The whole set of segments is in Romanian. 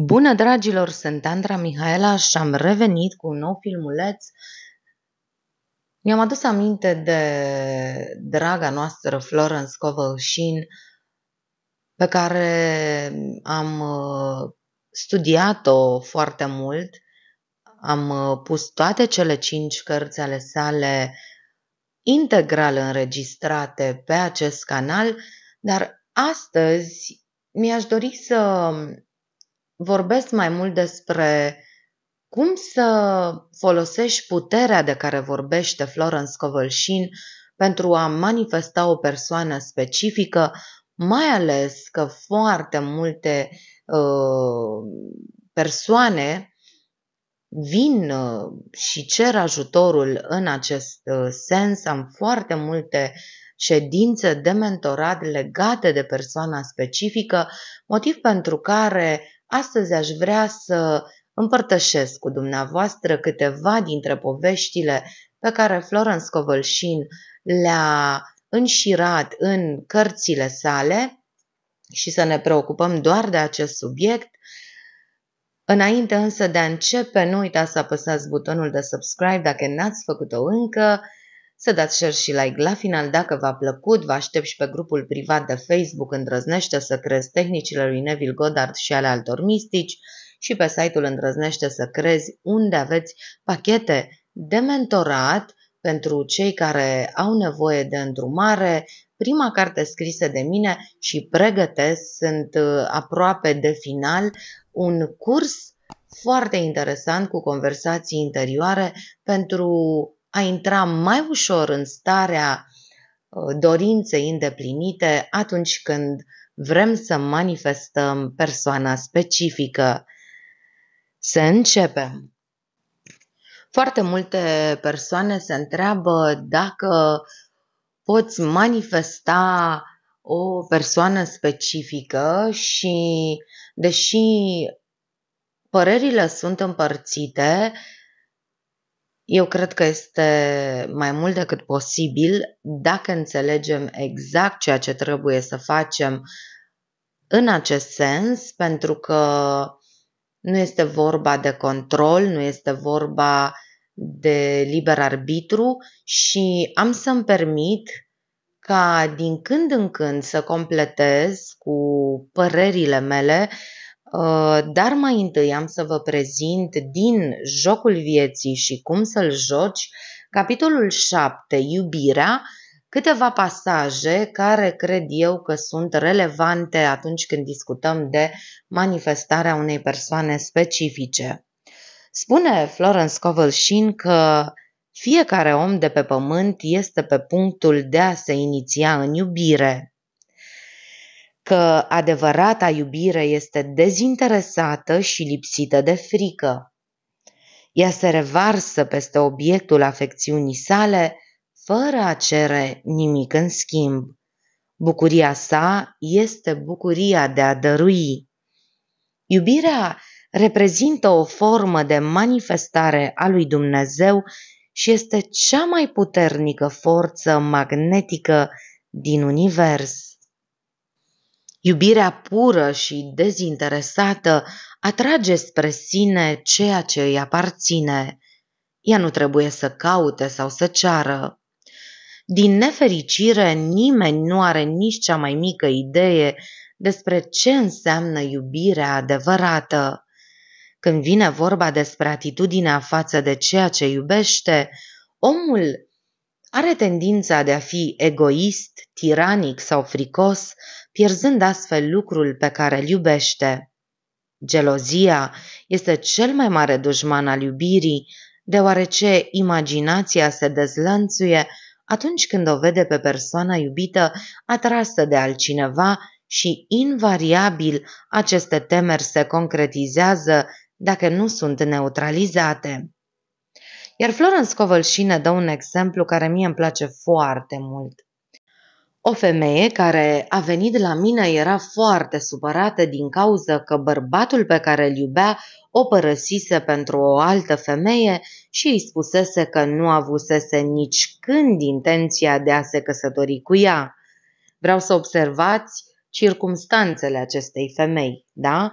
Bună, dragilor! Sunt Andra Mihaela și am revenit cu un nou filmuleț. Mi-am adus aminte de draga noastră Florence Covălșin, pe care am uh, studiat-o foarte mult. Am uh, pus toate cele cinci cărți ale sale integral înregistrate pe acest canal, dar astăzi mi-aș dori să vorbesc mai mult despre cum să folosești puterea de care vorbește Florence Covălșin pentru a manifesta o persoană specifică, mai ales că foarte multe uh, persoane vin uh, și cer ajutorul în acest uh, sens. Am foarte multe ședințe de mentorat legate de persoana specifică, motiv pentru care Astăzi aș vrea să împărtășesc cu dumneavoastră câteva dintre poveștile pe care Florence Covălșin le-a înșirat în cărțile sale și să ne preocupăm doar de acest subiect. Înainte însă de a începe, nu uitați să apăsați butonul de subscribe dacă n-ați făcut-o încă, să dați share și like la final dacă v-a plăcut, vă aștept și pe grupul privat de Facebook Îndrăznește să crezi tehnicile lui Neville Goddard și ale altor mistici și pe site-ul Îndrăznește să crezi unde aveți pachete de mentorat pentru cei care au nevoie de îndrumare, prima carte scrisă de mine și pregătesc, sunt uh, aproape de final, un curs foarte interesant cu conversații interioare pentru a intra mai ușor în starea uh, dorinței îndeplinite atunci când vrem să manifestăm persoana specifică. Să începem! Foarte multe persoane se întreabă dacă poți manifesta o persoană specifică și, deși părerile sunt împărțite, eu cred că este mai mult decât posibil dacă înțelegem exact ceea ce trebuie să facem în acest sens, pentru că nu este vorba de control, nu este vorba de liber arbitru și am să-mi permit ca din când în când să completez cu părerile mele uh, Uh, dar mai întâi am să vă prezint din Jocul vieții și cum să-l joci, capitolul 7, iubirea, câteva pasaje care cred eu că sunt relevante atunci când discutăm de manifestarea unei persoane specifice. Spune Florence Scovel că fiecare om de pe pământ este pe punctul de a se iniția în iubire că adevărata iubire este dezinteresată și lipsită de frică. Ea se revarsă peste obiectul afecțiunii sale fără a cere nimic în schimb. Bucuria sa este bucuria de a dărui. Iubirea reprezintă o formă de manifestare a lui Dumnezeu și este cea mai puternică forță magnetică din univers. Iubirea pură și dezinteresată atrage spre sine ceea ce îi aparține. Ea nu trebuie să caute sau să ceară. Din nefericire, nimeni nu are nici cea mai mică idee despre ce înseamnă iubirea adevărată. Când vine vorba despre atitudinea față de ceea ce iubește, omul are tendința de a fi egoist, tiranic sau fricos pierzând astfel lucrul pe care îl iubește. Gelozia este cel mai mare dușman al iubirii, deoarece imaginația se dezlănțuie atunci când o vede pe persoana iubită atrasă de altcineva și invariabil aceste temeri se concretizează dacă nu sunt neutralizate. Iar Florence Covălșine dă un exemplu care mie îmi place foarte mult. O femeie care a venit la mine era foarte supărată din cauza că bărbatul pe care îl iubea o părăsise pentru o altă femeie și îi spusese că nu avusese nici când intenția de a se căsători cu ea. Vreau să observați circumstanțele acestei femei, da?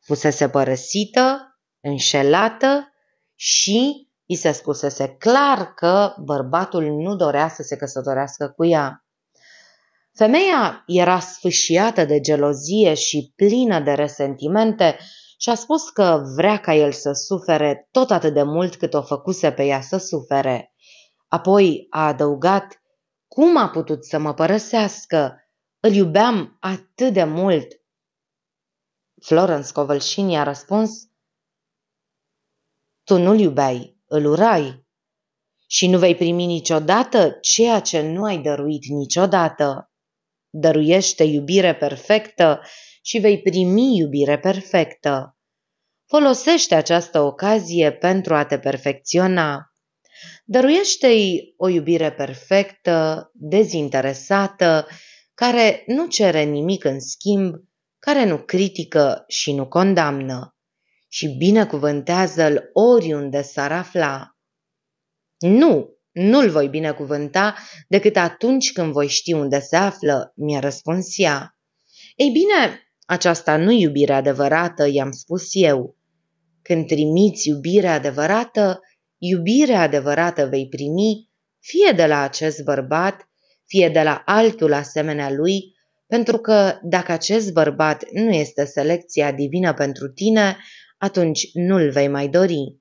Fusese părăsită, înșelată și i se spusese clar că bărbatul nu dorea să se căsătorească cu ea. Femeia era sfâșiată de gelozie și plină de resentimente și a spus că vrea ca el să sufere tot atât de mult cât o făcuse pe ea să sufere. Apoi a adăugat, cum a putut să mă părăsească? Îl iubeam atât de mult. Florence Covălșini a răspuns, tu nu-l iubeai, îl urai și nu vei primi niciodată ceea ce nu ai dăruit niciodată dăruiește iubire perfectă și vei primi iubire perfectă. Folosește această ocazie pentru a te perfecționa. Dăruiește-i o iubire perfectă, dezinteresată, care nu cere nimic în schimb, care nu critică și nu condamnă. Și binecuvântează-l oriunde s-ar afla. Nu nu-l voi binecuvânta decât atunci când voi ști unde se află, mi-a răspuns ea. Ei bine, aceasta nu iubire adevărată, i-am spus eu. Când trimiți iubirea adevărată, iubirea adevărată vei primi fie de la acest bărbat, fie de la altul asemenea lui, pentru că dacă acest bărbat nu este selecția divină pentru tine, atunci nu-l vei mai dori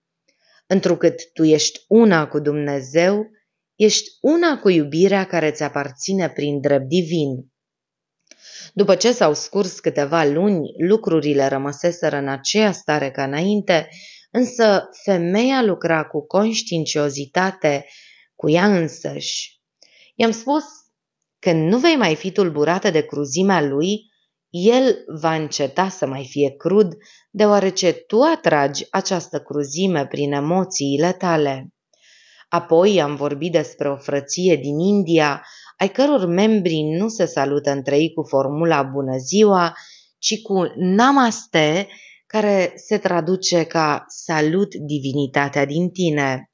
întrucât tu ești una cu Dumnezeu, ești una cu iubirea care ți aparține prin drept divin. După ce s-au scurs câteva luni, lucrurile rămăseseră în aceea stare ca înainte, însă femeia lucra cu conștiinciozitate cu ea însăși. I-am spus, când nu vei mai fi tulburată de cruzimea lui, el va înceta să mai fie crud, deoarece tu atragi această cruzime prin emoțiile tale. Apoi am vorbit despre o frăție din India, ai căror membri nu se salută între ei cu formula bună ziua, ci cu namaste, care se traduce ca salut divinitatea din tine.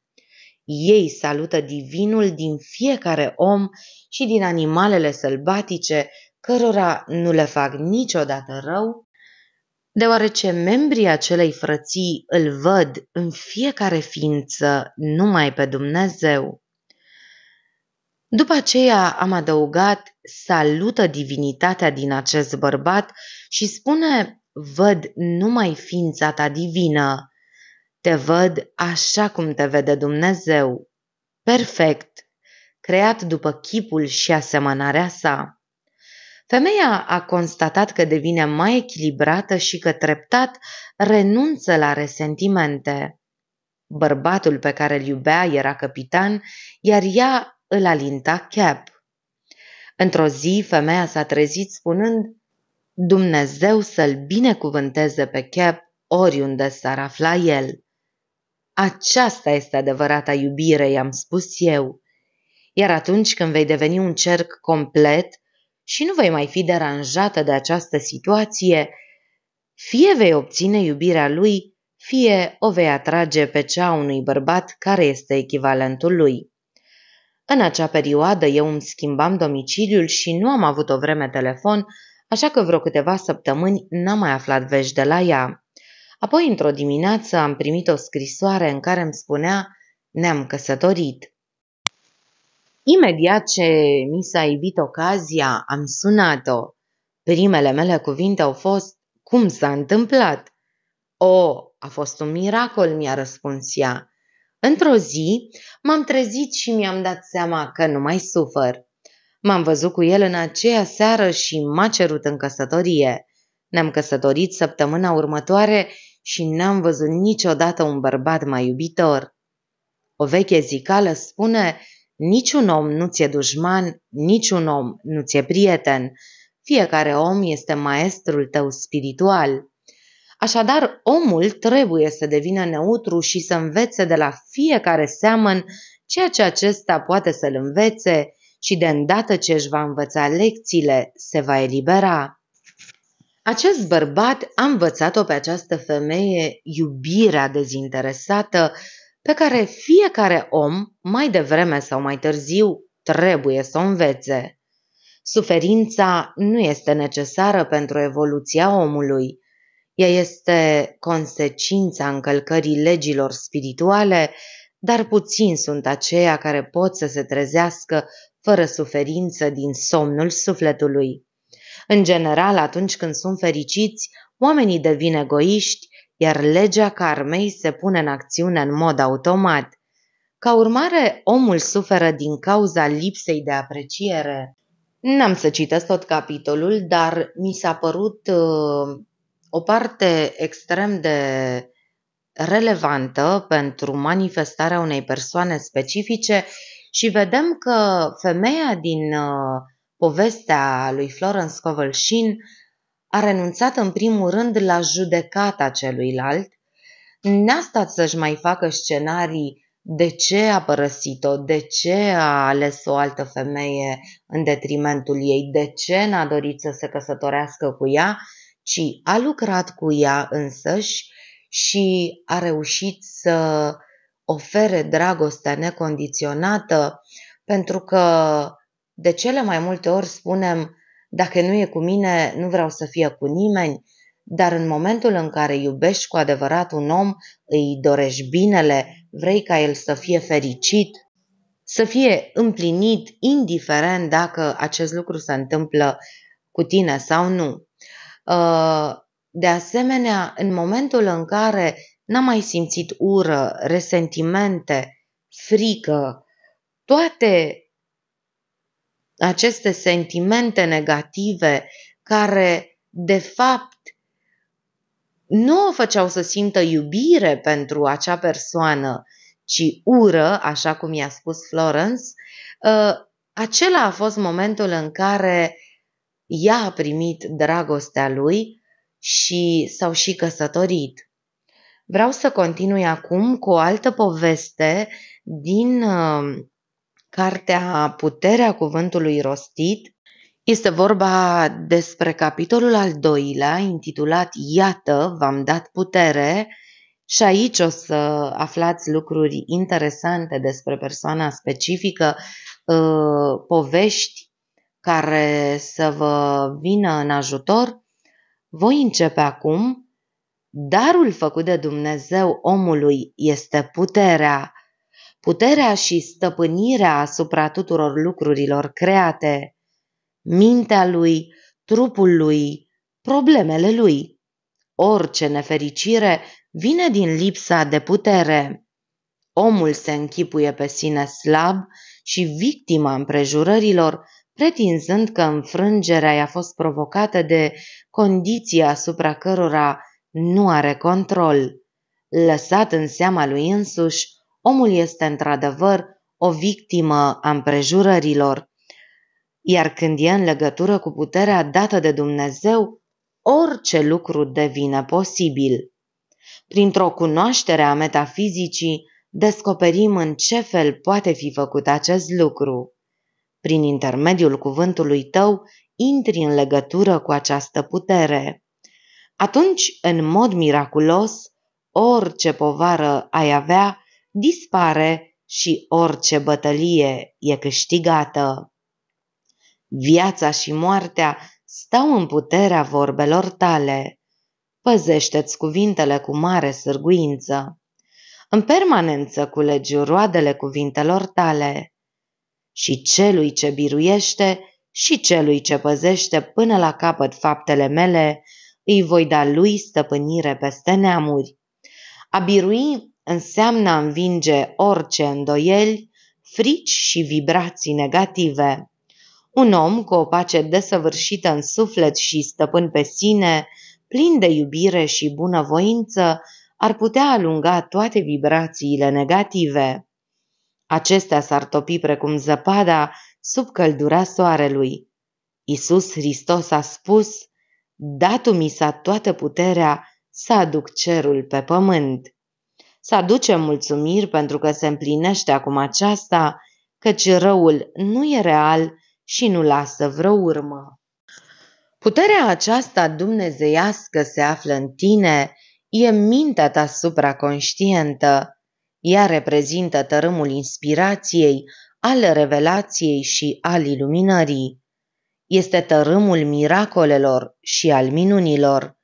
Ei salută divinul din fiecare om și din animalele sălbatice cărora nu le fac niciodată rău, deoarece membrii acelei frății îl văd în fiecare ființă numai pe Dumnezeu. După aceea am adăugat, salută divinitatea din acest bărbat și spune, văd numai ființa ta divină. Te văd așa cum te vede Dumnezeu, perfect, creat după chipul și asemănarea sa. Femeia a constatat că devine mai echilibrată și că treptat renunță la resentimente. Bărbatul pe care îl iubea era capitan, iar ea îl alinta cap. Într-o zi, femeia s-a trezit spunând, Dumnezeu să-l binecuvânteze pe cap oriunde s-ar afla el. Aceasta este adevărata iubire, i-am spus eu. Iar atunci când vei deveni un cerc complet, și nu vei mai fi deranjată de această situație, fie vei obține iubirea lui, fie o vei atrage pe cea unui bărbat care este echivalentul lui. În acea perioadă eu îmi schimbam domiciliul și nu am avut o vreme telefon, așa că vreo câteva săptămâni n-am mai aflat vești de la ea. Apoi, într-o dimineață, am primit o scrisoare în care îmi spunea ne-am căsătorit. Imediat ce mi s-a ivit ocazia, am sunat-o. Primele mele cuvinte au fost, cum s-a întâmplat? O, a fost un miracol, mi-a răspuns ea. Într-o zi m-am trezit și mi-am dat seama că nu mai sufăr. M-am văzut cu el în aceea seară și m-a cerut în căsătorie. Ne-am căsătorit săptămâna următoare și n-am văzut niciodată un bărbat mai iubitor. O veche zicală spune Niciun om nu ți-e dușman, niciun om nu ți-e prieten. Fiecare om este maestrul tău spiritual. Așadar, omul trebuie să devină neutru și să învețe de la fiecare seamăn ceea ce acesta poate să-l învețe și de îndată ce își va învăța lecțiile, se va elibera. Acest bărbat a învățat-o pe această femeie iubirea dezinteresată pe care fiecare om, mai devreme sau mai târziu, trebuie să o învețe. Suferința nu este necesară pentru evoluția omului. Ea este consecința încălcării legilor spirituale, dar puțin sunt aceia care pot să se trezească fără suferință din somnul sufletului. În general, atunci când sunt fericiți, oamenii devin egoiști, iar legea karmei se pune în acțiune în mod automat. Ca urmare, omul suferă din cauza lipsei de apreciere. N-am să citesc tot capitolul, dar mi s-a părut uh, o parte extrem de relevantă pentru manifestarea unei persoane specifice și vedem că femeia din uh, povestea lui Florence Covell a renunțat în primul rând la judecata celuilalt, n-a stat să-și mai facă scenarii de ce a părăsit-o, de ce a ales o altă femeie în detrimentul ei, de ce n-a dorit să se căsătorească cu ea, ci a lucrat cu ea însăși și a reușit să ofere dragostea necondiționată, pentru că de cele mai multe ori spunem dacă nu e cu mine, nu vreau să fie cu nimeni, dar în momentul în care iubești cu adevărat un om, îi dorești binele, vrei ca el să fie fericit, să fie împlinit, indiferent dacă acest lucru se întâmplă cu tine sau nu. Uh, de asemenea, în momentul în care n-am mai simțit ură, resentimente, frică, toate aceste sentimente negative care, de fapt, nu o făceau să simtă iubire pentru acea persoană, ci ură, așa cum i-a spus Florence, uh, acela a fost momentul în care ea a primit dragostea lui și s-au și căsătorit. Vreau să continui acum cu o altă poveste din uh, cartea Puterea cuvântului rostit. Este vorba despre capitolul al doilea, intitulat Iată, v-am dat putere, și aici o să aflați lucruri interesante despre persoana specifică, ă, povești care să vă vină în ajutor. Voi începe acum. Darul făcut de Dumnezeu omului este puterea puterea și stăpânirea asupra tuturor lucrurilor create, mintea lui, trupul lui, problemele lui. Orice nefericire vine din lipsa de putere. Omul se închipuie pe sine slab și victima împrejurărilor, pretinzând că înfrângerea i-a fost provocată de condiția asupra cărora nu are control. Lăsat în seama lui însuși, Omul este într-adevăr o victimă a împrejurărilor, iar când e în legătură cu puterea dată de Dumnezeu, orice lucru devine posibil. Printr-o cunoaștere a metafizicii, descoperim în ce fel poate fi făcut acest lucru. Prin intermediul cuvântului tău, intri în legătură cu această putere. Atunci, în mod miraculos, orice povară ai avea dispare și orice bătălie e câștigată. Viața și moartea stau în puterea vorbelor tale. Păzește-ți cuvintele cu mare sârguință. În permanență culegi roadele cuvintelor tale. Și celui ce biruiește și celui ce păzește până la capăt faptele mele, îi voi da lui stăpânire peste neamuri. A birui înseamnă a învinge orice îndoieli, frici și vibrații negative. Un om cu o pace desăvârșită în suflet și stăpân pe sine, plin de iubire și bunăvoință, ar putea alunga toate vibrațiile negative. Acestea s-ar topi precum zăpada sub căldura soarelui. Isus Hristos a spus, Datu mi s-a toată puterea să aduc cerul pe pământ să aducem mulțumiri pentru că se împlinește acum aceasta, căci răul nu e real și nu lasă vreo urmă. Puterea aceasta dumnezeiască se află în tine, e mintea ta supraconștientă. Ea reprezintă tărâmul inspirației, al revelației și al iluminării. Este tărâmul miracolelor și al minunilor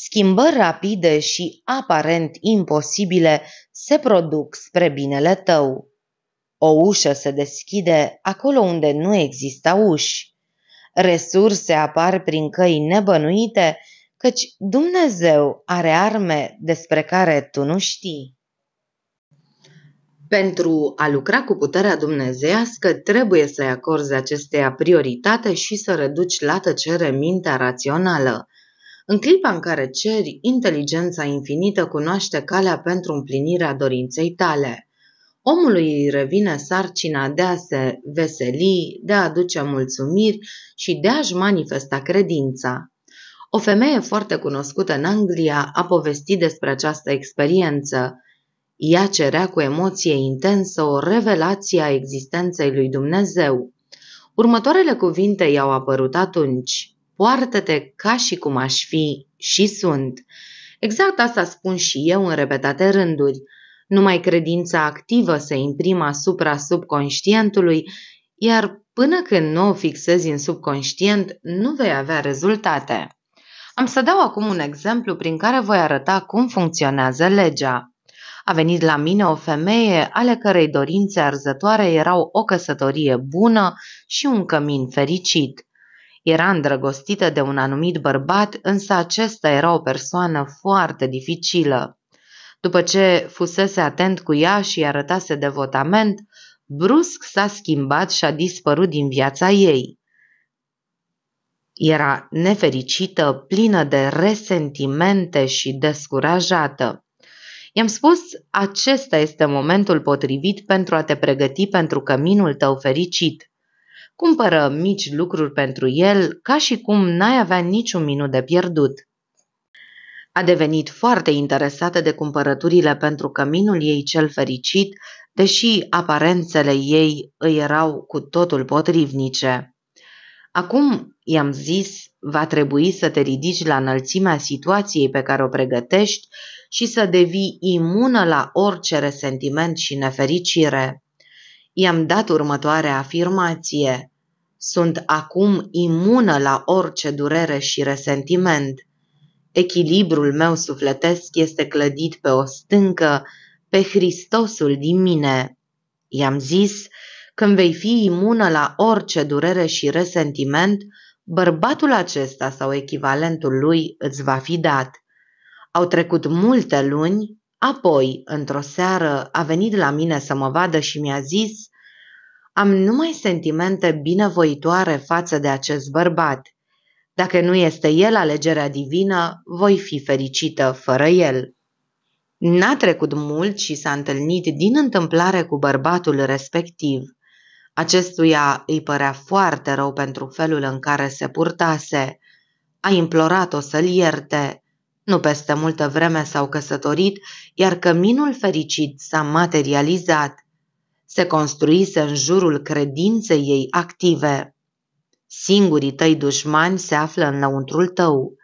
schimbări rapide și aparent imposibile se produc spre binele tău. O ușă se deschide acolo unde nu există uși. Resurse apar prin căi nebănuite, căci Dumnezeu are arme despre care tu nu știi. Pentru a lucra cu puterea dumnezeiască, trebuie să-i acorzi acesteia prioritate și să reduci la tăcere mintea rațională. În clipa în care ceri, inteligența infinită cunoaște calea pentru împlinirea dorinței tale. Omului îi revine sarcina de a se veseli, de a aduce mulțumiri și de a-și manifesta credința. O femeie foarte cunoscută în Anglia a povestit despre această experiență. Ea cerea cu emoție intensă o revelație a existenței lui Dumnezeu. Următoarele cuvinte i-au apărut atunci poartă-te ca și cum aș fi și sunt. Exact asta spun și eu în repetate rânduri. Numai credința activă se imprimă asupra subconștientului, iar până când nu o fixezi în subconștient, nu vei avea rezultate. Am să dau acum un exemplu prin care voi arăta cum funcționează legea. A venit la mine o femeie ale cărei dorințe arzătoare erau o căsătorie bună și un cămin fericit. Era îndrăgostită de un anumit bărbat, însă acesta era o persoană foarte dificilă. După ce fusese atent cu ea și arătase devotament, brusc s-a schimbat și a dispărut din viața ei. Era nefericită, plină de resentimente și descurajată. I-am spus, acesta este momentul potrivit pentru a te pregăti pentru căminul tău fericit. Cumpără mici lucruri pentru el, ca și cum n-ai avea niciun minut de pierdut. A devenit foarte interesată de cumpărăturile pentru căminul ei cel fericit, deși aparențele ei îi erau cu totul potrivnice. Acum, i-am zis, va trebui să te ridici la înălțimea situației pe care o pregătești și să devii imună la orice resentiment și nefericire. I-am dat următoarea afirmație. Sunt acum imună la orice durere și resentiment. Echilibrul meu sufletesc este clădit pe o stâncă, pe Hristosul din mine. I-am zis, când vei fi imună la orice durere și resentiment, bărbatul acesta sau echivalentul lui îți va fi dat. Au trecut multe luni, apoi, într-o seară, a venit la mine să mă vadă și mi-a zis – am numai sentimente binevoitoare față de acest bărbat. Dacă nu este el alegerea divină, voi fi fericită fără el. N-a trecut mult și s-a întâlnit din întâmplare cu bărbatul respectiv. Acestuia îi părea foarte rău pentru felul în care se purtase. A implorat-o să-l ierte. Nu peste multă vreme s-au căsătorit, iar căminul fericit s-a materializat – se construise în jurul credinței ei active. Singurii tăi dușmani se află înăuntrul tău.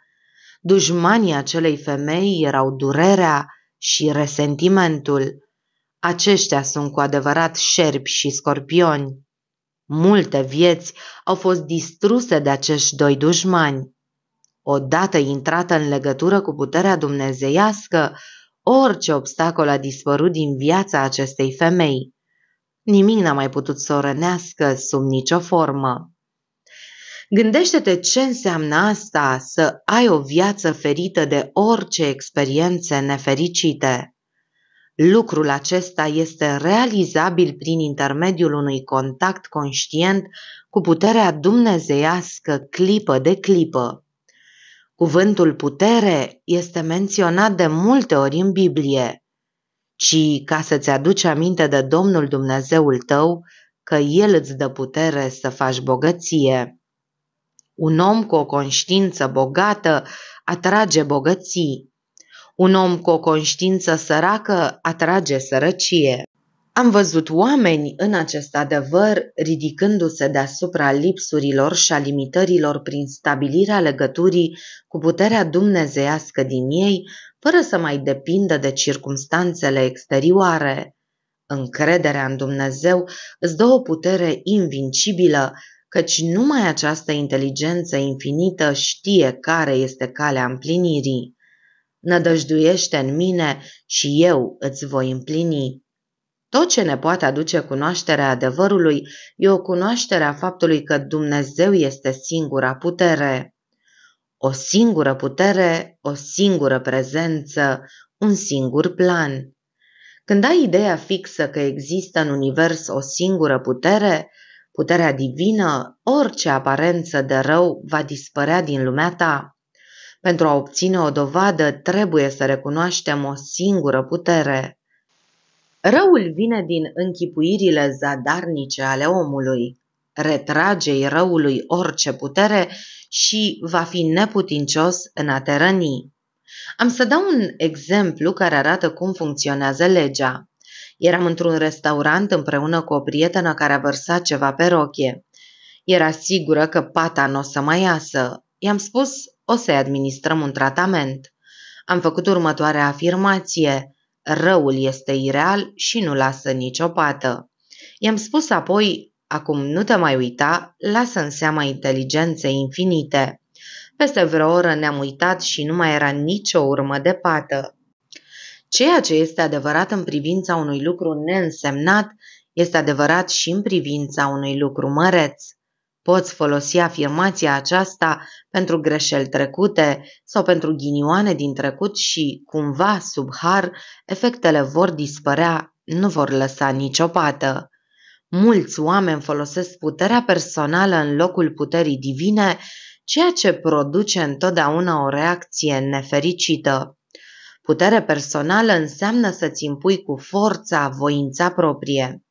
Dușmanii acelei femei erau durerea și resentimentul. Aceștia sunt cu adevărat șerpi și scorpioni. Multe vieți au fost distruse de acești doi dușmani. Odată intrată în legătură cu puterea dumnezeiască, orice obstacol a dispărut din viața acestei femei. Nimic n-a mai putut să o rănească sub nicio formă. Gândește-te ce înseamnă asta să ai o viață ferită de orice experiențe nefericite. Lucrul acesta este realizabil prin intermediul unui contact conștient cu puterea dumnezeiască clipă de clipă. Cuvântul putere este menționat de multe ori în Biblie ci ca să-ți aduci aminte de Domnul Dumnezeul tău, că El îți dă putere să faci bogăție. Un om cu o conștiință bogată atrage bogății. Un om cu o conștiință săracă atrage sărăcie. Am văzut oameni în acest adevăr ridicându-se deasupra lipsurilor și a limitărilor prin stabilirea legăturii cu puterea dumnezeiască din ei, fără să mai depindă de circumstanțele exterioare. Încrederea în Dumnezeu îți dă o putere invincibilă, căci numai această inteligență infinită știe care este calea împlinirii. Nădăjduiește în mine și eu îți voi împlini. Tot ce ne poate aduce cunoașterea adevărului e o cunoaștere a faptului că Dumnezeu este singura putere. O singură putere, o singură prezență, un singur plan. Când ai ideea fixă că există în univers o singură putere, puterea divină, orice aparență de rău va dispărea din lumea ta. Pentru a obține o dovadă, trebuie să recunoaștem o singură putere. Răul vine din închipuirile zadarnice ale omului. Retrage-i răului orice putere și va fi neputincios în a te răni. Am să dau un exemplu care arată cum funcționează legea. Eram într-un restaurant împreună cu o prietenă care a vărsat ceva pe rochie. Era sigură că pata nu o să mai iasă. I-am spus, o să-i administrăm un tratament. Am făcut următoarea afirmație. Răul este ireal și nu lasă nicio pată. I-am spus apoi, Acum nu te mai uita, lasă în seama inteligenței infinite. Peste vreo oră ne-am uitat și nu mai era nicio urmă de pată. Ceea ce este adevărat în privința unui lucru neînsemnat, este adevărat și în privința unui lucru măreț. Poți folosi afirmația aceasta pentru greșeli trecute sau pentru ghinioane din trecut și, cumva, sub har, efectele vor dispărea, nu vor lăsa nicio pată. Mulți oameni folosesc puterea personală în locul puterii divine, ceea ce produce întotdeauna o reacție nefericită. Putere personală înseamnă să-ți impui cu forța voința proprie.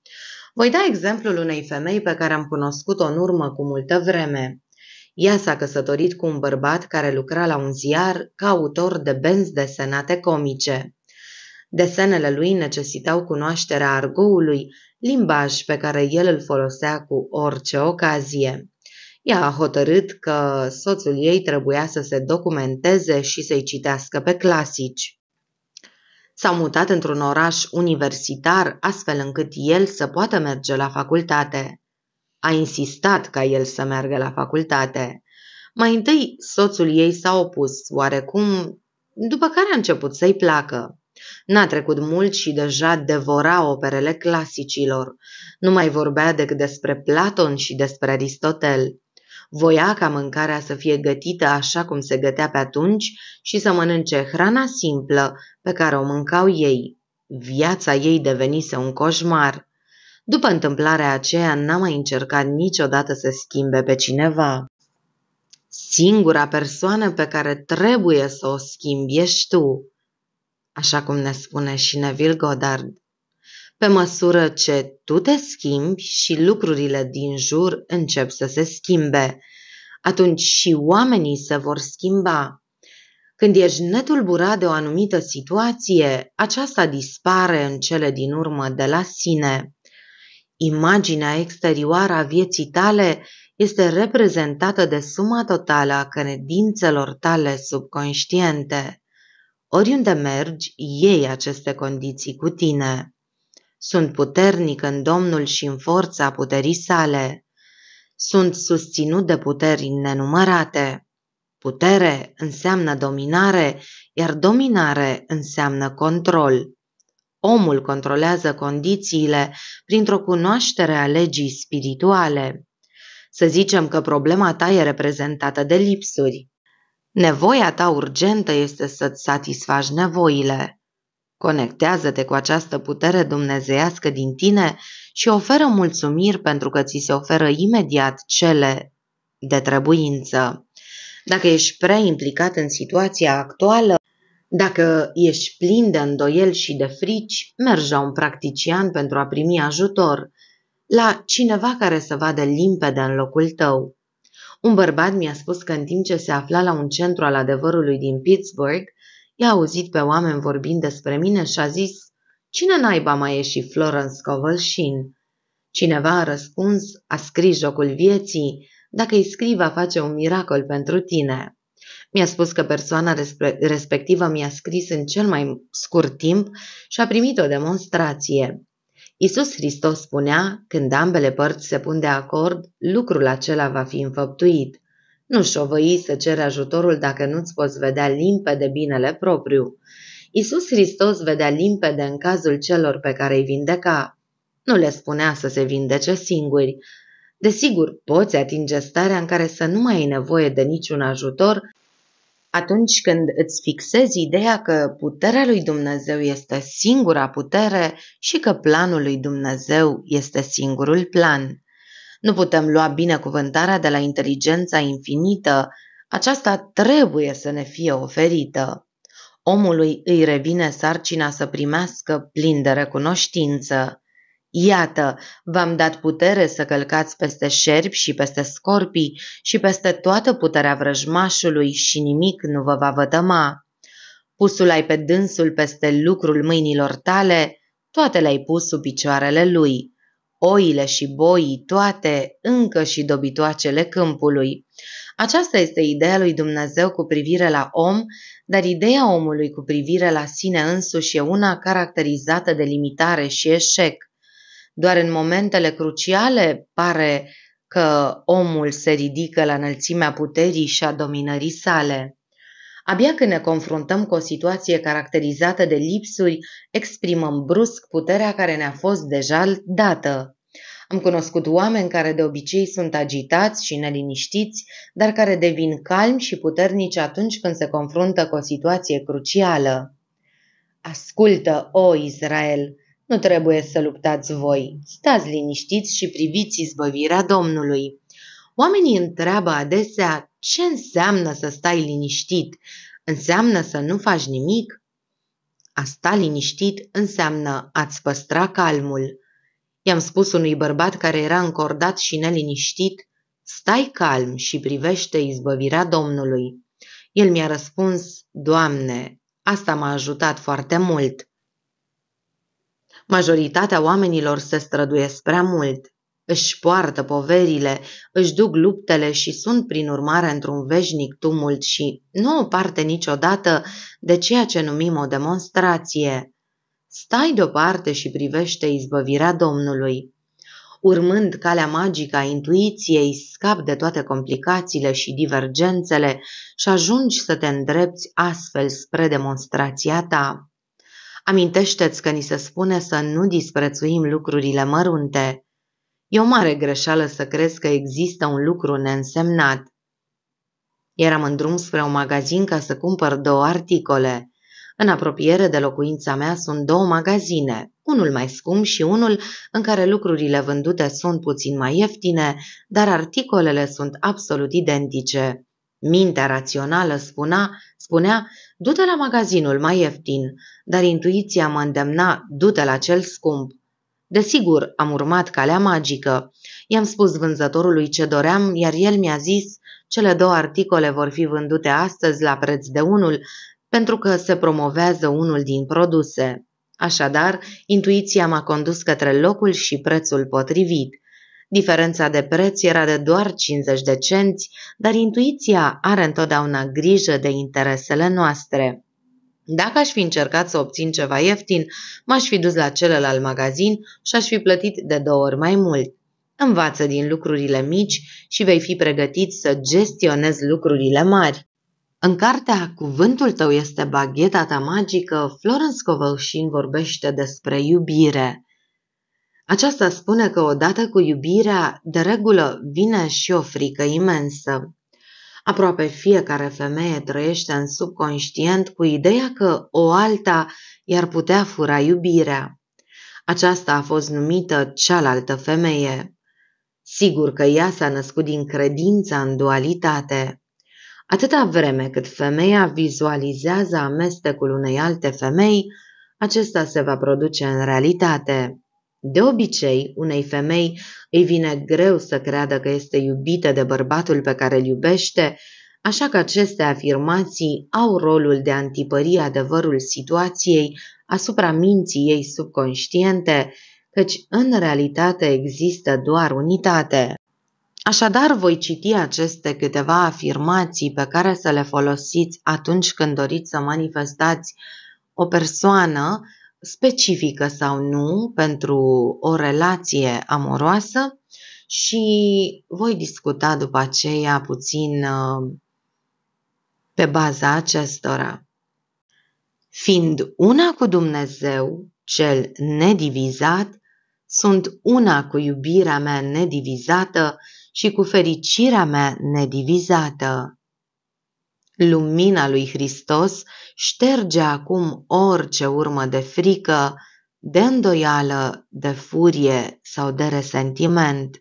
Voi da exemplul unei femei pe care am cunoscut-o în urmă cu multă vreme. Ea s-a căsătorit cu un bărbat care lucra la un ziar ca autor de benzi desenate comice. Desenele lui necesitau cunoașterea argoului, limbaj pe care el îl folosea cu orice ocazie. Ea a hotărât că soțul ei trebuia să se documenteze și să-i citească pe clasici. S-a mutat într-un oraș universitar, astfel încât el să poată merge la facultate. A insistat ca el să meargă la facultate. Mai întâi, soțul ei s-a opus oarecum, după care a început să-i placă. N-a trecut mult și deja devora operele clasicilor. Nu mai vorbea decât despre Platon și despre Aristotel. Voia ca mâncarea să fie gătită așa cum se gătea pe atunci și să mănânce hrana simplă pe care o mâncau ei. Viața ei devenise un coșmar. După întâmplarea aceea n-a mai încercat niciodată să schimbe pe cineva. Singura persoană pe care trebuie să o schimbi ești tu așa cum ne spune și Neville Goddard. Pe măsură ce tu te schimbi și lucrurile din jur încep să se schimbe, atunci și oamenii se vor schimba. Când ești netulburat de o anumită situație, aceasta dispare în cele din urmă de la sine. Imaginea exterioară a vieții tale este reprezentată de suma totală a credințelor tale subconștiente. Oriunde mergi, iei aceste condiții cu tine. Sunt puternic în Domnul și în forța puterii sale. Sunt susținut de puteri nenumărate. Putere înseamnă dominare, iar dominare înseamnă control. Omul controlează condițiile printr-o cunoaștere a legii spirituale. Să zicem că problema ta e reprezentată de lipsuri. Nevoia ta urgentă este să-ți satisfaci nevoile. Conectează-te cu această putere dumnezeiască din tine și oferă mulțumiri pentru că ți se oferă imediat cele de trebuință. Dacă ești prea implicat în situația actuală, dacă ești plin de îndoieli și de frici, mergi la un practician pentru a primi ajutor, la cineva care să vadă limpede în locul tău. Un bărbat mi-a spus că în timp ce se afla la un centru al adevărului din Pittsburgh, i-a auzit pe oameni vorbind despre mine și a zis Cine naiba mai e și Florence Covălșin? Cineva a răspuns, a scris jocul vieții, dacă îi scrii va face un miracol pentru tine. Mi-a spus că persoana respectivă mi-a scris în cel mai scurt timp și a primit o demonstrație. Isus Hristos spunea, când ambele părți se pun de acord, lucrul acela va fi înfăptuit. Nu șovăi să ceri ajutorul dacă nu-ți poți vedea limpede binele propriu. Isus Hristos vedea limpede în cazul celor pe care îi vindeca. Nu le spunea să se vindece singuri. Desigur, poți atinge starea în care să nu mai ai nevoie de niciun ajutor atunci când îți fixezi ideea că puterea lui Dumnezeu este singura putere și că planul lui Dumnezeu este singurul plan. Nu putem lua binecuvântarea de la inteligența infinită, aceasta trebuie să ne fie oferită. Omului îi revine sarcina să primească plin de recunoștință. Iată, v-am dat putere să călcați peste șerpi și peste scorpii și peste toată puterea vrăjmașului și nimic nu vă va vătăma. Pusul ai pe dânsul peste lucrul mâinilor tale, toate le-ai pus sub picioarele lui. Oile și boii toate, încă și dobitoacele câmpului. Aceasta este ideea lui Dumnezeu cu privire la om, dar ideea omului cu privire la sine însuși e una caracterizată de limitare și eșec. Doar în momentele cruciale pare că omul se ridică la înălțimea puterii și a dominării sale. Abia când ne confruntăm cu o situație caracterizată de lipsuri, exprimăm brusc puterea care ne-a fost deja dată. Am cunoscut oameni care de obicei sunt agitați și neliniștiți, dar care devin calmi și puternici atunci când se confruntă cu o situație crucială. Ascultă, o Israel, nu trebuie să luptați voi. Stați liniștiți și priviți izbăvirea Domnului. Oamenii întreabă adesea ce înseamnă să stai liniștit. Înseamnă să nu faci nimic? A sta liniștit înseamnă a-ți păstra calmul. I-am spus unui bărbat care era încordat și neliniștit, stai calm și privește izbăvirea Domnului. El mi-a răspuns, Doamne, asta m-a ajutat foarte mult. Majoritatea oamenilor se străduiesc prea mult, își poartă poverile, își duc luptele și sunt prin urmare într-un veșnic tumult și nu o parte niciodată de ceea ce numim o demonstrație. Stai deoparte și privește izbăvirea Domnului. Urmând calea magică a intuiției, scap de toate complicațiile și divergențele și ajungi să te îndrepți astfel spre demonstrația ta. Amintește-ți că ni se spune să nu disprețuim lucrurile mărunte. E o mare greșeală să crezi că există un lucru neînsemnat. Eram în drum spre un magazin ca să cumpăr două articole. În apropiere de locuința mea sunt două magazine, unul mai scump și unul în care lucrurile vândute sunt puțin mai ieftine, dar articolele sunt absolut identice. Mintea rațională spunea, spunea Du-te la magazinul mai ieftin, dar intuiția mă îndemna, du-te la cel scump. Desigur, am urmat calea magică. I-am spus vânzătorului ce doream, iar el mi-a zis cele două articole vor fi vândute astăzi la preț de unul, pentru că se promovează unul din produse. Așadar, intuiția m-a condus către locul și prețul potrivit. Diferența de preț era de doar 50 de cenți, dar intuiția are întotdeauna grijă de interesele noastre. Dacă aș fi încercat să obțin ceva ieftin, m-aș fi dus la celălalt magazin și aș fi plătit de două ori mai mult. Învață din lucrurile mici și vei fi pregătit să gestionezi lucrurile mari. În cartea Cuvântul tău este bagheta ta magică, Florence Covălșin vorbește despre iubire. Aceasta spune că odată cu iubirea, de regulă vine și o frică imensă. Aproape fiecare femeie trăiește în subconștient cu ideea că o alta i-ar putea fura iubirea. Aceasta a fost numită cealaltă femeie. Sigur că ea s-a născut din credința în dualitate. Atâta vreme cât femeia vizualizează amestecul unei alte femei, acesta se va produce în realitate. De obicei, unei femei îi vine greu să creadă că este iubită de bărbatul pe care îl iubește, așa că aceste afirmații au rolul de a întipări adevărul situației asupra minții ei subconștiente, căci în realitate există doar unitate. Așadar, voi citi aceste câteva afirmații pe care să le folosiți atunci când doriți să manifestați o persoană specifică sau nu pentru o relație amoroasă și voi discuta după aceea puțin uh, pe baza acestora. Fiind una cu Dumnezeu, cel nedivizat, sunt una cu iubirea mea nedivizată și cu fericirea mea nedivizată. Lumina lui Hristos șterge acum orice urmă de frică, de îndoială, de furie sau de resentiment.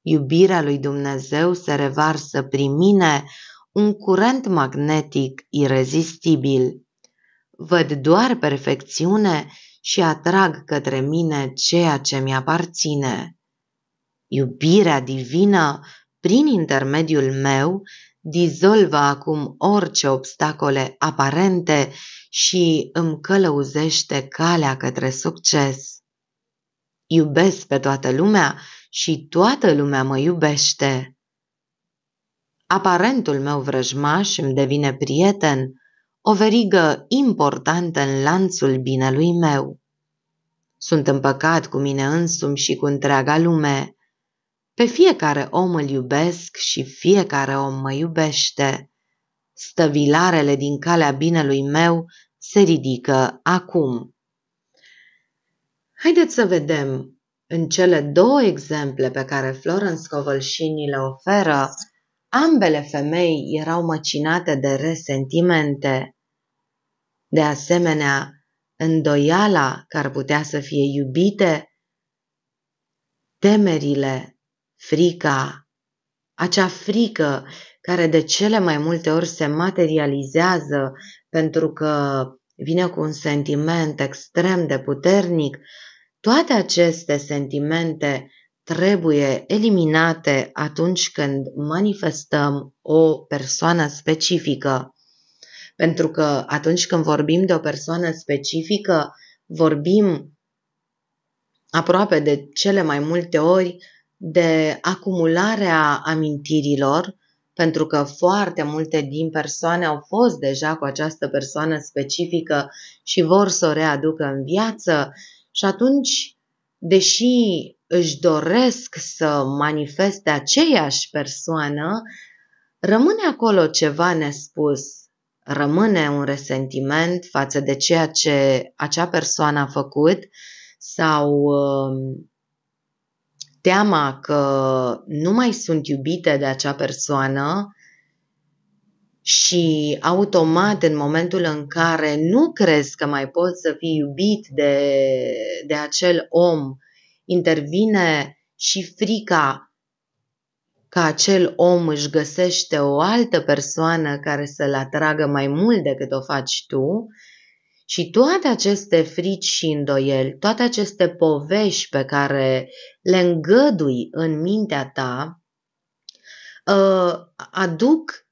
Iubirea lui Dumnezeu se revarsă prin mine un curent magnetic irezistibil. Văd doar perfecțiune și atrag către mine ceea ce mi-aparține. Iubirea divină, prin intermediul meu, dizolvă acum orice obstacole aparente și îmi călăuzește calea către succes. Iubesc pe toată lumea și toată lumea mă iubește. Aparentul meu vrăjmaș îmi devine prieten, o verigă importantă în lanțul binelui meu. Sunt împăcat cu mine însumi și cu întreaga lume. Pe fiecare om îl iubesc și fiecare om mă iubește. Stăvilarele din calea binelui meu se ridică acum. Haideți să vedem în cele două exemple pe care Florence Covălșini le oferă, ambele femei erau măcinate de resentimente. De asemenea, îndoiala că ar putea să fie iubite, temerile frica, acea frică care de cele mai multe ori se materializează pentru că vine cu un sentiment extrem de puternic, toate aceste sentimente trebuie eliminate atunci când manifestăm o persoană specifică. Pentru că atunci când vorbim de o persoană specifică, vorbim aproape de cele mai multe ori de acumularea amintirilor, pentru că foarte multe din persoane au fost deja cu această persoană specifică și vor să o readucă în viață și atunci, deși își doresc să manifeste aceeași persoană, rămâne acolo ceva nespus, rămâne un resentiment față de ceea ce acea persoană a făcut sau um, teama că nu mai sunt iubite de acea persoană și automat în momentul în care nu crezi că mai poți să fii iubit de, de acel om, intervine și frica că acel om își găsește o altă persoană care să-l atragă mai mult decât o faci tu și toate aceste frici și îndoieli, toate aceste povești pe care le îngădui în mintea ta, uh, aduc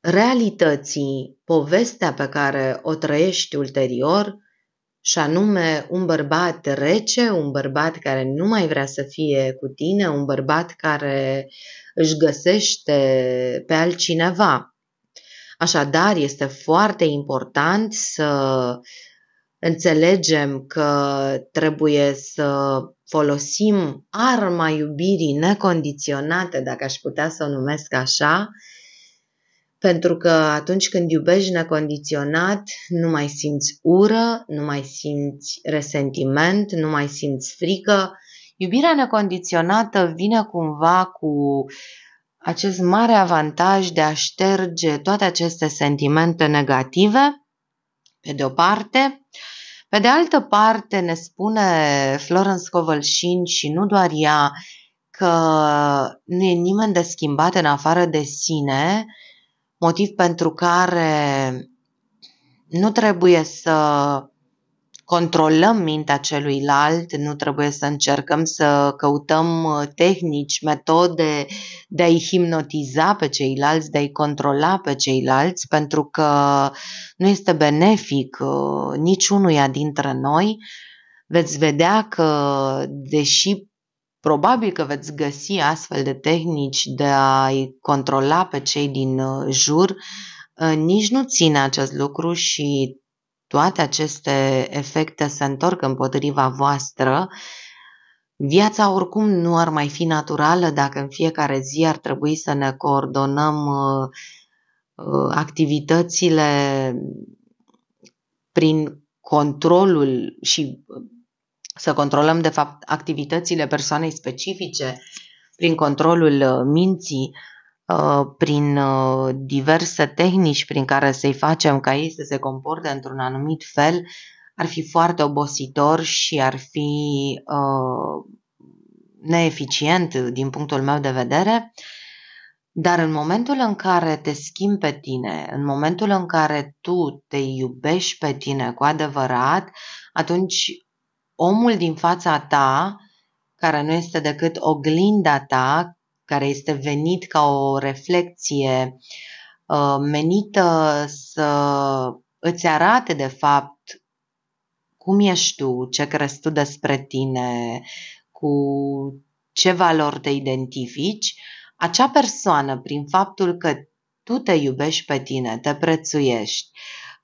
realității povestea pe care o trăiești ulterior, și anume un bărbat rece, un bărbat care nu mai vrea să fie cu tine, un bărbat care își găsește pe altcineva. Așadar, este foarte important să înțelegem că trebuie să folosim arma iubirii necondiționate, dacă aș putea să o numesc așa, pentru că atunci când iubești necondiționat, nu mai simți ură, nu mai simți resentiment, nu mai simți frică. Iubirea necondiționată vine cumva cu acest mare avantaj de a șterge toate aceste sentimente negative, pe de o parte. Pe de altă parte, ne spune Florence Covălșin și nu doar ea, că nu e nimeni de schimbat în afară de sine, motiv pentru care nu trebuie să controlăm mintea celuilalt, nu trebuie să încercăm să căutăm uh, tehnici, metode de a-i hipnotiza pe ceilalți, de a-i controla pe ceilalți, pentru că nu este benefic uh, niciunuia dintre noi. Veți vedea că, deși Probabil că veți găsi astfel de tehnici de a-i controla pe cei din uh, jur. Nici nu ține acest lucru și toate aceste efecte se întorc împotriva voastră, viața oricum nu ar mai fi naturală dacă în fiecare zi ar trebui să ne coordonăm uh, uh, activitățile prin controlul și uh, să controlăm, de fapt, activitățile persoanei specifice prin controlul minții, Uh, prin uh, diverse tehnici prin care să-i facem ca ei să se comporte într-un anumit fel, ar fi foarte obositor și ar fi uh, neeficient din punctul meu de vedere. Dar în momentul în care te schimbi pe tine, în momentul în care tu te iubești pe tine cu adevărat, atunci omul din fața ta, care nu este decât oglinda ta, care este venit ca o reflecție uh, menită să îți arate, de fapt, cum ești tu, ce crezi tu despre tine, cu ce valori te identifici, acea persoană, prin faptul că tu te iubești pe tine, te prețuiești,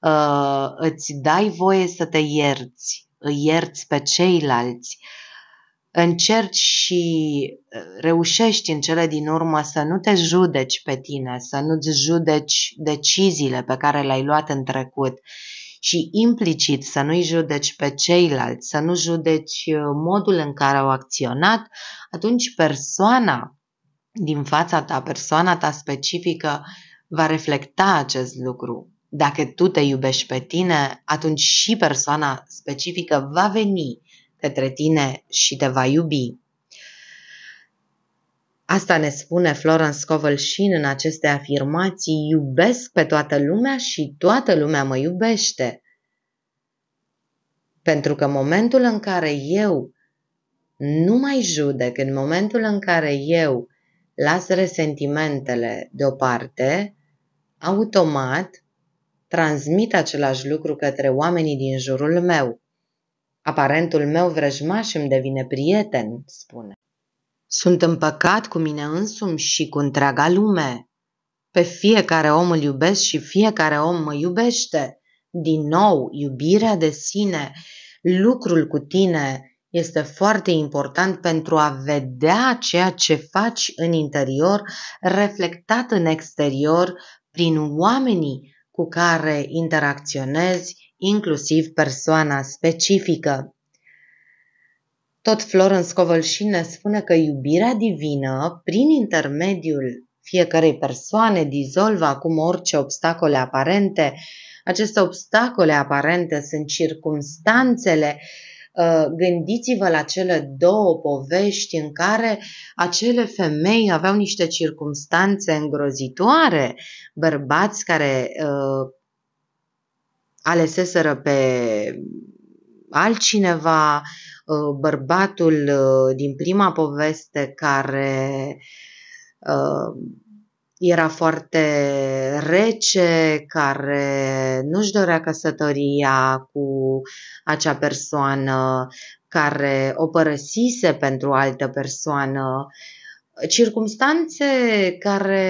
uh, îți dai voie să te ierți, îi ierți pe ceilalți, încerci și uh, reușești în cele din urmă să nu te judeci pe tine, să nu-ți judeci deciziile pe care le-ai luat în trecut și implicit să nu-i judeci pe ceilalți, să nu judeci uh, modul în care au acționat, atunci persoana din fața ta, persoana ta specifică, va reflecta acest lucru. Dacă tu te iubești pe tine, atunci și persoana specifică va veni către tine și te va iubi. Asta ne spune Florence Scovel și în aceste afirmații, iubesc pe toată lumea și toată lumea mă iubește. Pentru că momentul în care eu nu mai judec, în momentul în care eu las resentimentele deoparte, automat transmit același lucru către oamenii din jurul meu. Aparentul meu vrăjmaș îmi devine prieten, spune. Sunt împăcat cu mine însumi și cu întreaga lume. Pe fiecare om îl iubesc și fiecare om mă iubește. Din nou, iubirea de sine, lucrul cu tine, este foarte important pentru a vedea ceea ce faci în interior reflectat în exterior prin oamenii cu care interacționezi, inclusiv persoana specifică. Tot Florin ne spune că iubirea divină, prin intermediul fiecarei persoane, dizolvă acum orice obstacole aparente. Aceste obstacole aparente sunt circumstanțele uh, gândiți-vă la cele două povești în care acele femei aveau niște circumstanțe îngrozitoare, bărbați care uh, aleseseră pe altcineva, uh, bărbatul uh, din prima poveste care uh, era foarte rece, care nu-și dorea căsătoria cu acea persoană, care o părăsise pentru altă persoană. Circumstanțe care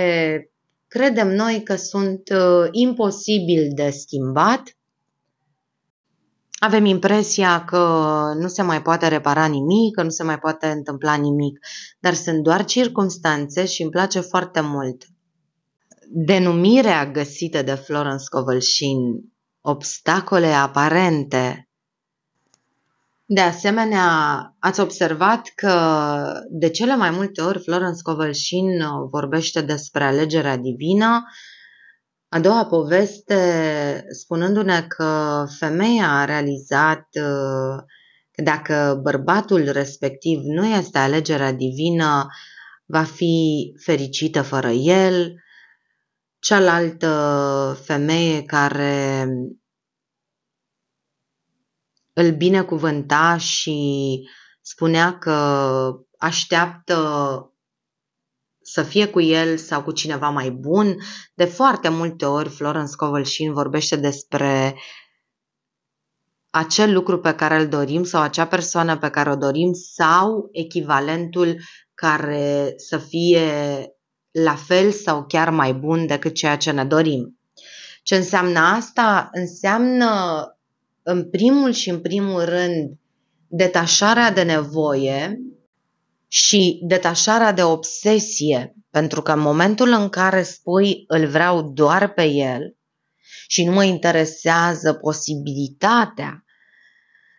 credem noi că sunt imposibil de schimbat, avem impresia că nu se mai poate repara nimic, că nu se mai poate întâmpla nimic, dar sunt doar circumstanțe și îmi place foarte mult. Denumirea găsită de Florence Covălșin, obstacole aparente, de asemenea, ați observat că de cele mai multe ori Florence Covălșin vorbește despre alegerea divină, uh, a doua poveste spunându-ne că femeia a realizat că dacă bărbatul respectiv nu este alegerea divină, va fi fericită fără el. Cealaltă femeie care îl binecuvânta și spunea că așteaptă să fie cu el sau cu cineva mai bun. De foarte multe ori Florence Covelșin vorbește despre acel lucru pe care îl dorim sau acea persoană pe care o dorim sau echivalentul care să fie la fel sau chiar mai bun decât ceea ce ne dorim. Ce înseamnă asta? Înseamnă, în primul și în primul rând, detașarea de nevoie și detașarea de obsesie, pentru că în momentul în care spui îl vreau doar pe el și nu mă interesează posibilitatea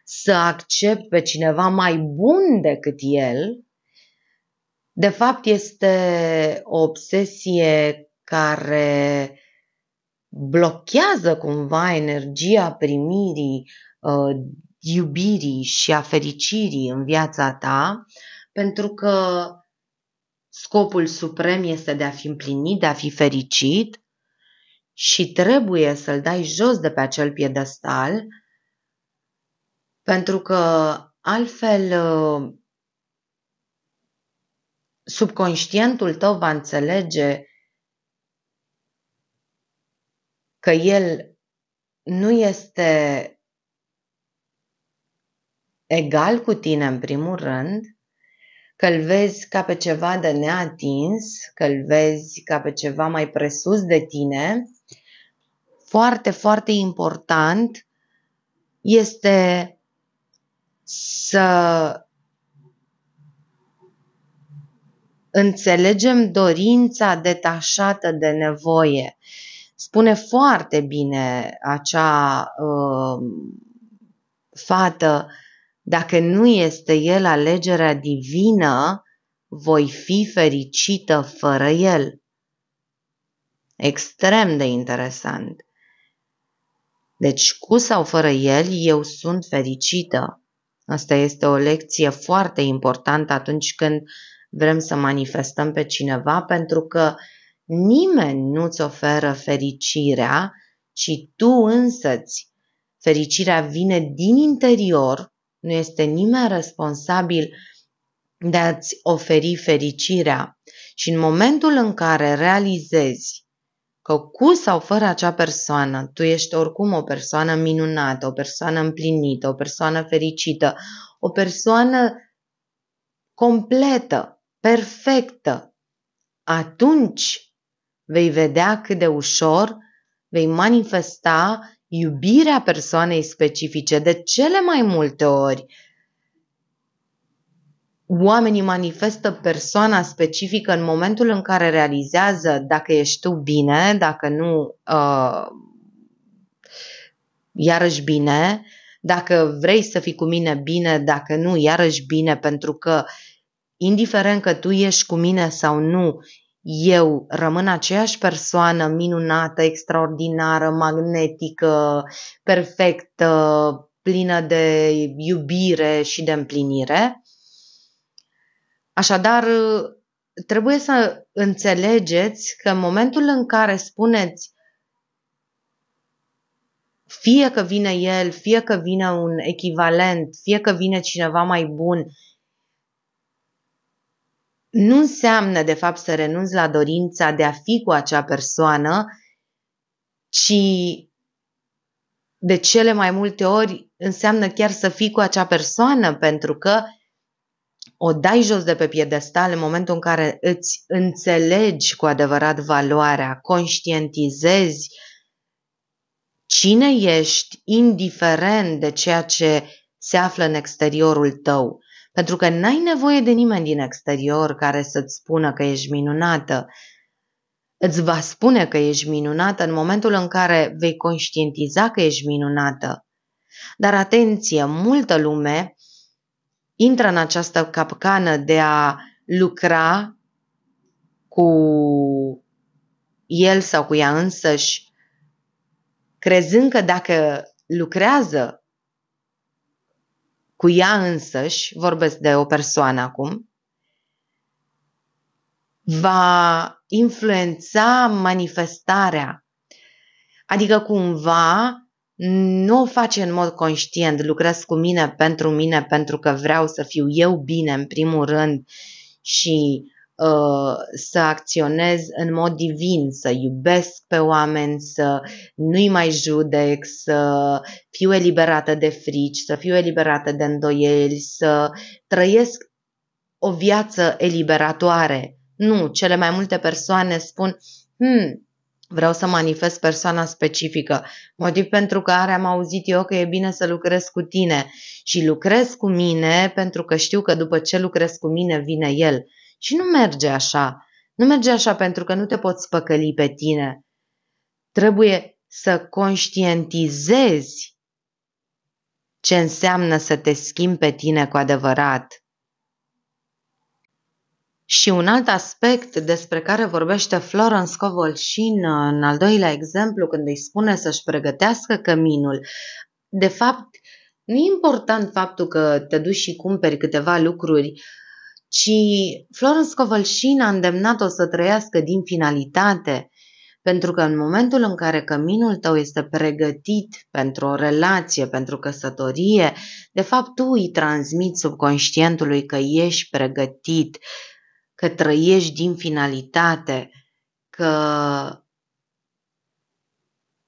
să accept pe cineva mai bun decât el, de fapt este o obsesie care blochează cumva energia primirii, uh, iubirii și a fericirii în viața ta, pentru că scopul suprem este de a fi împlinit, de a fi fericit și trebuie să-l dai jos de pe acel piedestal, pentru că altfel uh, subconștientul tău va înțelege că el nu este egal cu tine în primul rând că îl vezi ca pe ceva de neatins, că îl vezi ca pe ceva mai presus de tine, foarte, foarte important este să înțelegem dorința detașată de nevoie. Spune foarte bine acea uh, fată dacă nu este el alegerea divină, voi fi fericită fără el. Extrem de interesant. Deci, cu sau fără el, eu sunt fericită. Asta este o lecție foarte importantă atunci când vrem să manifestăm pe cineva, pentru că nimeni nu-ți oferă fericirea, ci tu însăți. Fericirea vine din interior nu este nimeni responsabil de a-ți oferi fericirea. Și în momentul în care realizezi că cu sau fără acea persoană, tu ești oricum o persoană minunată, o persoană împlinită, o persoană fericită, o persoană completă, perfectă, atunci vei vedea cât de ușor vei manifesta iubirea persoanei specifice. De cele mai multe ori, oamenii manifestă persoana specifică în momentul în care realizează dacă ești tu bine, dacă nu, uh, iarăși bine, dacă vrei să fii cu mine bine, dacă nu, iarăși bine, pentru că indiferent că tu ești cu mine sau nu, eu rămân aceeași persoană minunată, extraordinară, magnetică, perfectă, plină de iubire și de împlinire. Așadar, trebuie să înțelegeți că în momentul în care spuneți fie că vine el, fie că vine un echivalent, fie că vine cineva mai bun, nu înseamnă, de fapt, să renunți la dorința de a fi cu acea persoană, ci de cele mai multe ori înseamnă chiar să fii cu acea persoană, pentru că o dai jos de pe piedestal în momentul în care îți înțelegi cu adevărat valoarea, conștientizezi cine ești, indiferent de ceea ce se află în exteriorul tău pentru că n-ai nevoie de nimeni din exterior care să-ți spună că ești minunată. Îți va spune că ești minunată în momentul în care vei conștientiza că ești minunată. Dar atenție, multă lume intră în această capcană de a lucra cu el sau cu ea însăși, crezând că dacă lucrează cu ea însăși, vorbesc de o persoană acum, va influența manifestarea. Adică cumva nu o face în mod conștient, lucrez cu mine pentru mine pentru că vreau să fiu eu bine în primul rând și Uh, să acționez în mod divin, să iubesc pe oameni, să nu-i mai judec, să fiu eliberată de frici, să fiu eliberată de îndoieli, să trăiesc o viață eliberatoare. Nu, cele mai multe persoane spun, hmm, vreau să manifest persoana specifică, motiv pentru care am auzit eu că e bine să lucrez cu tine și lucrez cu mine pentru că știu că după ce lucrez cu mine vine el. Și nu merge așa. Nu merge așa pentru că nu te poți păcăli pe tine. Trebuie să conștientizezi ce înseamnă să te schimbi pe tine cu adevărat. Și un alt aspect despre care vorbește Florence și în al doilea exemplu, când îi spune să-și pregătească căminul, de fapt, nu e important faptul că te duci și cumperi câteva lucruri ci Florence Covălșin a îndemnat-o să trăiască din finalitate, pentru că în momentul în care căminul tău este pregătit pentru o relație, pentru căsătorie, de fapt tu îi transmiți subconștientului că ești pregătit, că trăiești din finalitate, că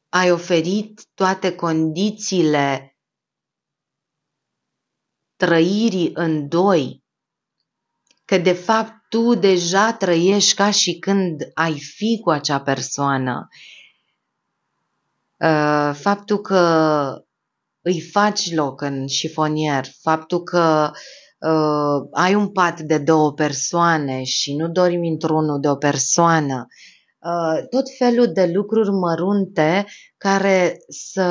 ai oferit toate condițiile trăirii în doi că de fapt tu deja trăiești ca și când ai fi cu acea persoană. Uh, faptul că îi faci loc în șifonier, faptul că uh, ai un pat de două persoane și nu dormi într-unul de o persoană, uh, tot felul de lucruri mărunte care să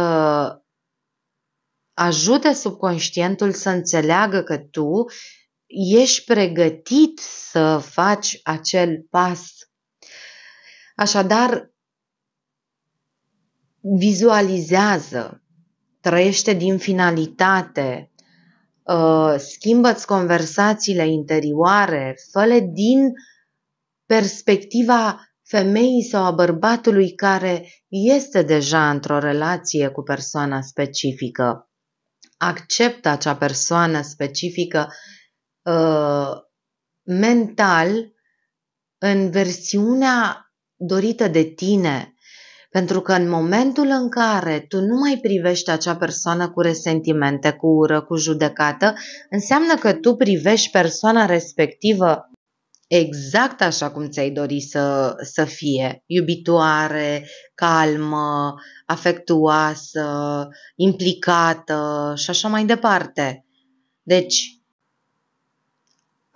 ajute subconștientul să înțeleagă că tu ești pregătit să faci acel pas. Așadar, vizualizează, trăiește din finalitate, uh, schimbă-ți conversațiile interioare, fă din perspectiva femeii sau a bărbatului care este deja într-o relație cu persoana specifică. Acceptă acea persoană specifică uh, mental în versiunea dorită de tine. Pentru că în momentul în care tu nu mai privești acea persoană cu resentimente, cu ură, cu judecată, înseamnă că tu privești persoana respectivă exact așa cum ți-ai dori să, să fie, iubitoare, calmă, afectuoasă, implicată și așa mai departe. Deci,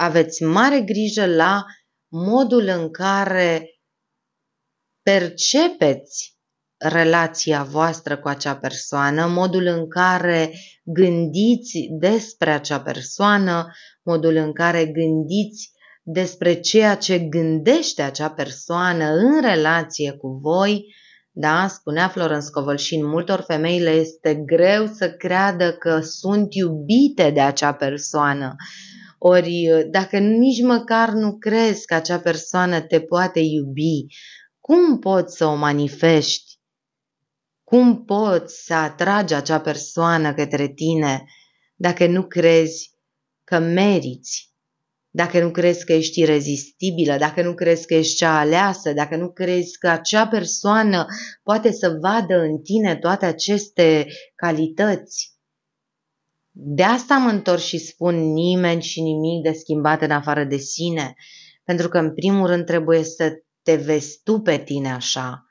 aveți mare grijă la modul în care percepeți relația voastră cu acea persoană, modul în care gândiți despre acea persoană, modul în care gândiți despre ceea ce gândește acea persoană în relație cu voi. Da, spunea și în multor femei le este greu să creadă că sunt iubite de acea persoană ori uh, dacă nici măcar nu crezi că acea persoană te poate iubi, cum poți să o manifesti? Cum poți să atragi acea persoană către tine dacă nu crezi că meriți? Dacă nu crezi că ești irezistibilă, dacă nu crezi că ești cea aleasă, dacă nu crezi că acea persoană poate să vadă în tine toate aceste calități, de asta mă întorc și spun nimeni și nimic de schimbat în afară de sine, pentru că în primul rând trebuie să te vezi tu pe tine așa.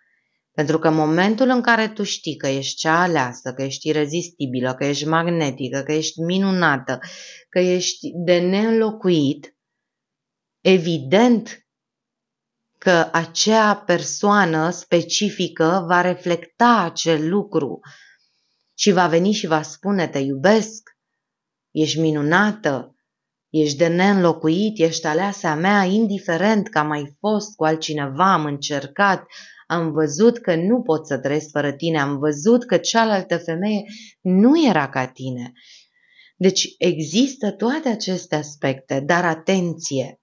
Pentru că în momentul în care tu știi că ești cea aleasă, că ești irezistibilă, că ești magnetică, că ești minunată, că ești de neînlocuit, evident că acea persoană specifică va reflecta acel lucru și va veni și va spune te iubesc, ești minunată, ești de neînlocuit, ești aleasa mea, indiferent că am mai fost cu altcineva, am încercat, am văzut că nu pot să trăiesc fără tine, am văzut că cealaltă femeie nu era ca tine. Deci există toate aceste aspecte, dar atenție!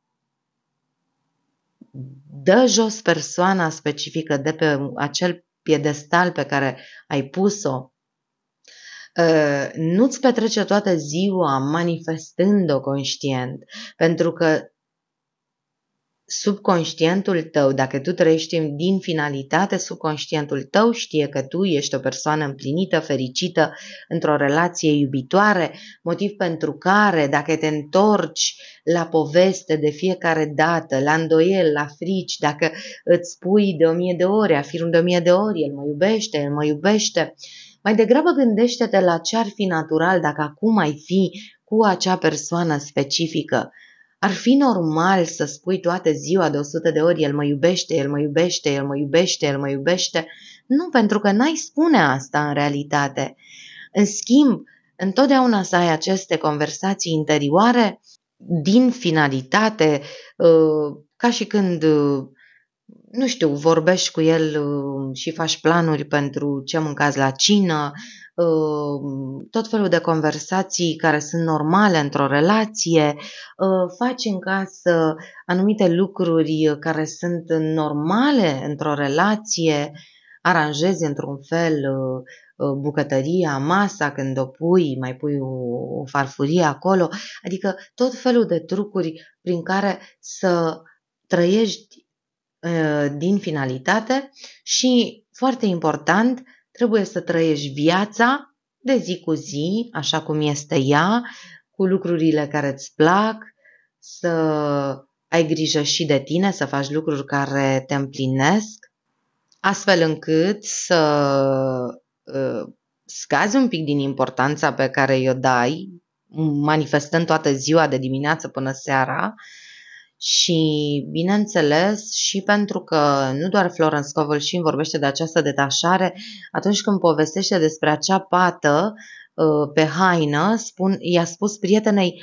Dă jos persoana specifică de pe acel piedestal pe care ai pus-o Uh, nu-ți petrece toată ziua manifestând-o conștient, pentru că subconștientul tău, dacă tu trăiești din finalitate, subconștientul tău știe că tu ești o persoană împlinită, fericită, într-o relație iubitoare, motiv pentru care, dacă te întorci la poveste de fiecare dată, la îndoiel, la frici, dacă îți spui de o mie de ori, afirm de o mie de ori, el mă iubește, el mă iubește, uh, mai degrabă gândește-te la ce ar fi natural dacă acum ai fi cu acea persoană specifică. Ar fi normal să spui toată ziua de 100 de ori el mă iubește, el mă iubește, el mă iubește, el mă iubește? Nu, pentru că n-ai spune asta în realitate. În schimb, întotdeauna să ai aceste conversații interioare din finalitate, uh, ca și când uh, nu știu, vorbești cu el uh, și faci planuri pentru ce mâncați la cină, uh, tot felul de conversații care sunt normale într-o relație, uh, faci în casă anumite lucruri care sunt normale într-o relație, aranjezi într-un fel bucătăria, masa când o pui, mai pui o, o farfurie acolo, adică tot felul de trucuri prin care să trăiești Uh, din finalitate și, foarte important, trebuie să trăiești viața de zi cu zi, așa cum este ea, cu lucrurile care îți plac, să ai grijă și de tine, să faci lucruri care te împlinesc, astfel încât să uh, scazi un pic din importanța pe care o dai, manifestând toată ziua de dimineață până seara, uh, și, bineînțeles, și pentru că nu doar Florence îmi vorbește de această detașare, atunci când povestește despre acea pată uh, pe haină, spun, i-a spus prietenei,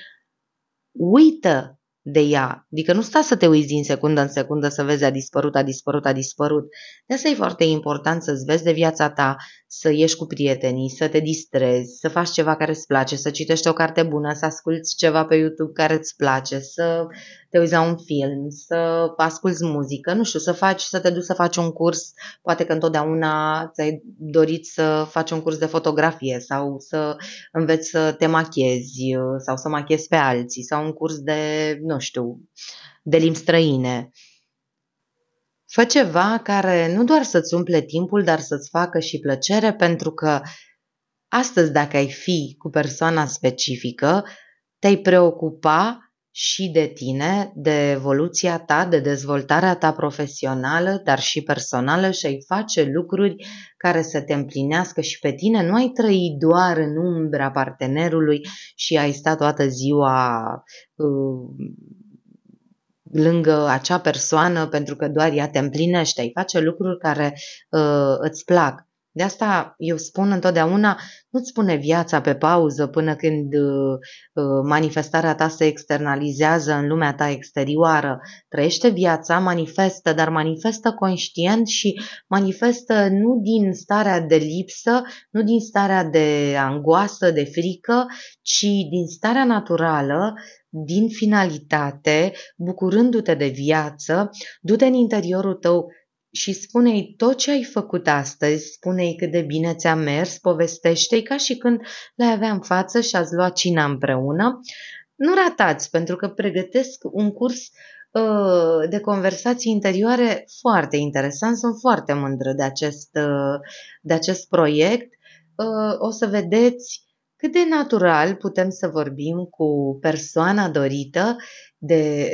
uită de ea. Adică nu sta să te uiți din secundă în secundă să vezi a dispărut, a dispărut, a dispărut. De asta e foarte important să-ți vezi de viața ta, să ieși cu prietenii, să te distrezi, să faci ceva care îți place, să citești o carte bună, să asculți ceva pe YouTube care îți place, să te uiți la un film, să asculți muzică, nu știu, să faci, să te duci să faci un curs, poate că întotdeauna ți-ai dorit să faci un curs de fotografie sau să înveți să te machiezi uh, sau să machiezi pe alții sau un curs de, nu știu, de limbi străine. Fă ceva care nu doar să-ți umple timpul, dar să-ți facă și plăcere, pentru că astăzi, dacă ai fi cu persoana specifică, te-ai preocupa și de tine, de evoluția ta, de dezvoltarea ta profesională, dar și personală și ai face lucruri care să te împlinească și pe tine. Nu ai trăit doar în umbra partenerului și ai stat toată ziua uh, lângă acea persoană pentru că doar ea te împlinește. Ai face lucruri care uh, îți plac. De asta eu spun întotdeauna, nu-ți spune viața pe pauză până când uh, uh, manifestarea ta se externalizează în lumea ta exterioară. Trăiește viața, manifestă, dar manifestă conștient și manifestă nu din starea de lipsă, nu din starea de angoasă, de frică, ci din starea naturală din finalitate, bucurându-te de viață, du-te în interiorul tău și spune-i tot ce ai făcut astăzi, spune-i cât de bine ți-a mers, povestește-i ca și când le ai avea în față și ați luat cina împreună. Nu ratați, pentru că pregătesc un curs uh, de conversații interioare foarte interesant. Sunt foarte mândră de acest, uh, de acest proiect. Uh, o să vedeți cât de natural putem să vorbim cu persoana dorită de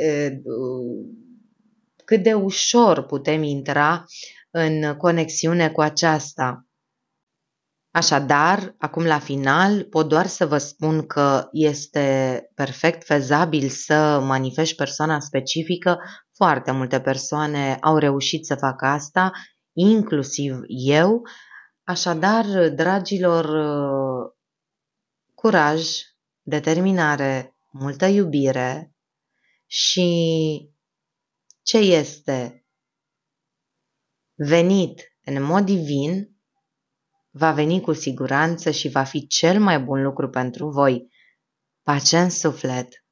uh, cât de ușor putem intra în conexiune cu aceasta. Așadar, acum la final, pot doar să vă spun că este perfect fezabil să manifesti persoana specifică. Foarte multe persoane au reușit să facă asta, inclusiv eu. Așadar, dragilor, curaj, determinare, multă iubire și ce este venit în mod divin, va veni cu siguranță și va fi cel mai bun lucru pentru voi. Pace în suflet!